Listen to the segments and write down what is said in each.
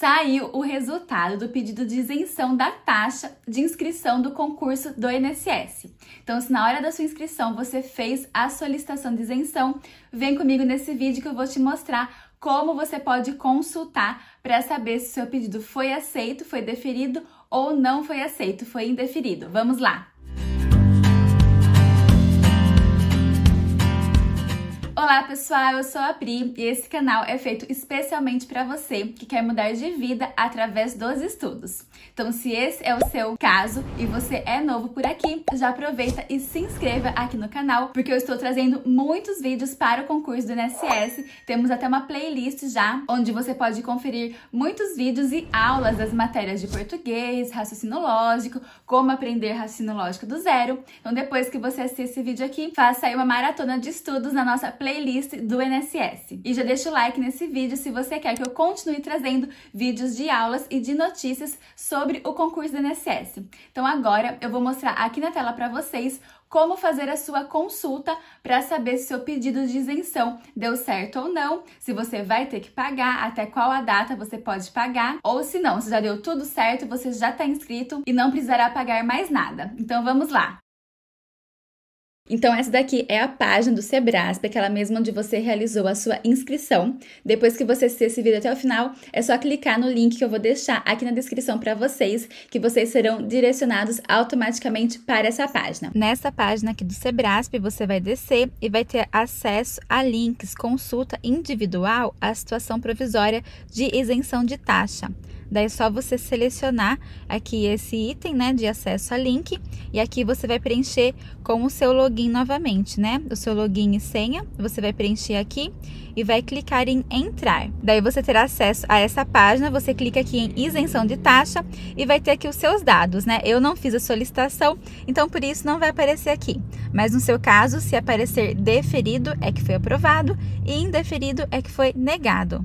saiu o resultado do pedido de isenção da taxa de inscrição do concurso do INSS. Então, se na hora da sua inscrição você fez a solicitação de isenção, vem comigo nesse vídeo que eu vou te mostrar como você pode consultar para saber se seu pedido foi aceito, foi deferido ou não foi aceito, foi indeferido. Vamos lá! Olá pessoal, eu sou a Pri e esse canal é feito especialmente para você que quer mudar de vida através dos estudos. Então se esse é o seu caso e você é novo por aqui, já aproveita e se inscreva aqui no canal porque eu estou trazendo muitos vídeos para o concurso do INSS. Temos até uma playlist já onde você pode conferir muitos vídeos e aulas das matérias de português, raciocínio lógico, como aprender raciocínio lógico do zero. Então depois que você assistir esse vídeo aqui, faça aí uma maratona de estudos na nossa playlist playlist do NSS. E já deixa o like nesse vídeo se você quer que eu continue trazendo vídeos de aulas e de notícias sobre o concurso do NSS. Então agora eu vou mostrar aqui na tela para vocês como fazer a sua consulta para saber se seu pedido de isenção deu certo ou não, se você vai ter que pagar, até qual a data você pode pagar, ou se não, se já deu tudo certo, você já está inscrito e não precisará pagar mais nada. Então vamos lá! Então, essa daqui é a página do Sebrasp, aquela mesma onde você realizou a sua inscrição. Depois que você assistir esse vídeo até o final, é só clicar no link que eu vou deixar aqui na descrição para vocês, que vocês serão direcionados automaticamente para essa página. Nessa página aqui do Sebrasp, você vai descer e vai ter acesso a links, consulta individual à situação provisória de isenção de taxa. Daí é só você selecionar aqui esse item, né, de acesso a link e aqui você vai preencher com o seu login novamente, né? O seu login e senha, você vai preencher aqui e vai clicar em entrar. Daí você terá acesso a essa página, você clica aqui em isenção de taxa e vai ter aqui os seus dados, né? Eu não fiz a solicitação, então por isso não vai aparecer aqui. Mas no seu caso, se aparecer deferido é que foi aprovado e indeferido é que foi negado.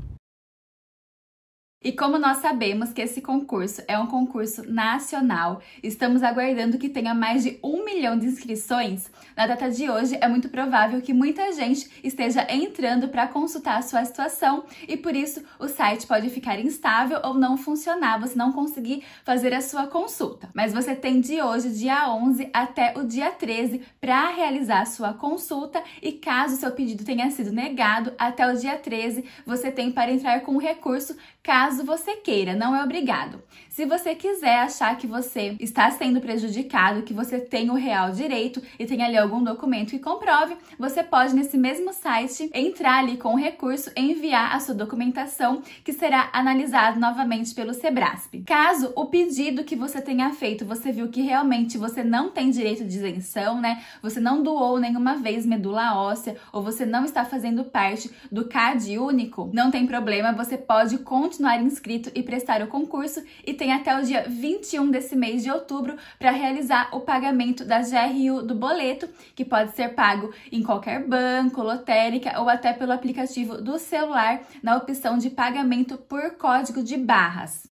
E como nós sabemos que esse concurso é um concurso nacional, estamos aguardando que tenha mais de um milhão de inscrições. Na data de hoje, é muito provável que muita gente esteja entrando para consultar a sua situação e por isso o site pode ficar instável ou não funcionar, você não conseguir fazer a sua consulta. Mas você tem de hoje, dia 11, até o dia 13 para realizar a sua consulta e caso seu pedido tenha sido negado, até o dia 13 você tem para entrar com o recurso caso caso você queira, não é obrigado. Se você quiser achar que você está sendo prejudicado, que você tem o real direito e tem ali algum documento que comprove, você pode nesse mesmo site entrar ali com o recurso e enviar a sua documentação que será analisado novamente pelo Sebrasp. Caso o pedido que você tenha feito, você viu que realmente você não tem direito de isenção, né? Você não doou nenhuma vez medula óssea ou você não está fazendo parte do CAD único, não tem problema, você pode continuar estar inscrito e prestar o concurso e tem até o dia 21 desse mês de outubro para realizar o pagamento da GRU do boleto, que pode ser pago em qualquer banco, lotérica ou até pelo aplicativo do celular na opção de pagamento por código de barras.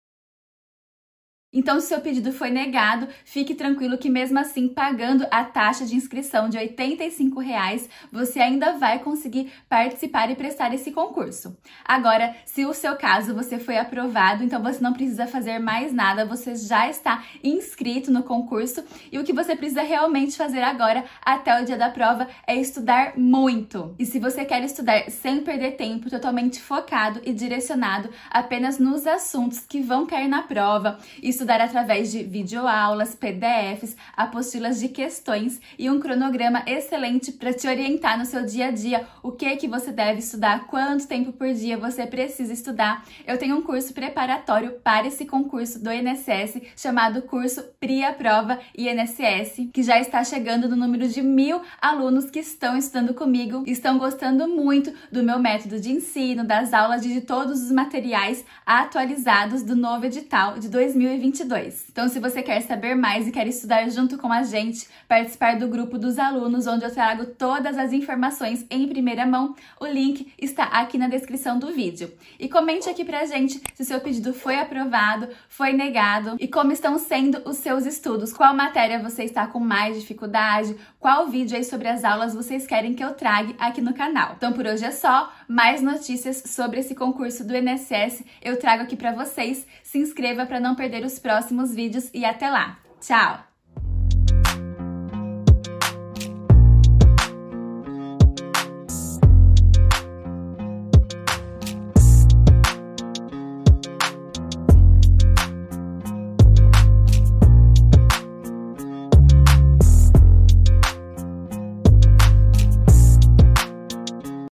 Então, se seu pedido foi negado, fique tranquilo que mesmo assim, pagando a taxa de inscrição de R$ 85, reais, você ainda vai conseguir participar e prestar esse concurso. Agora, se o seu caso você foi aprovado, então você não precisa fazer mais nada, você já está inscrito no concurso e o que você precisa realmente fazer agora até o dia da prova é estudar muito. E se você quer estudar sem perder tempo, totalmente focado e direcionado apenas nos assuntos que vão cair na prova, isso estudar através de videoaulas, PDFs, apostilas de questões e um cronograma excelente para te orientar no seu dia a dia, o que que você deve estudar, quanto tempo por dia você precisa estudar. Eu tenho um curso preparatório para esse concurso do INSS chamado curso PRIA Prova INSS, que já está chegando no número de mil alunos que estão estudando comigo, estão gostando muito do meu método de ensino, das aulas e de todos os materiais atualizados do novo edital de 2021. 2022. Então, se você quer saber mais e quer estudar junto com a gente, participar do grupo dos alunos, onde eu trago todas as informações em primeira mão, o link está aqui na descrição do vídeo. E comente aqui pra gente se o seu pedido foi aprovado, foi negado e como estão sendo os seus estudos, qual matéria você está com mais dificuldade, qual vídeo aí sobre as aulas vocês querem que eu traga aqui no canal. Então, por hoje é só, mais notícias sobre esse concurso do INSS eu trago aqui para vocês. Se inscreva para não perder os próximos vídeos e até lá. Tchau!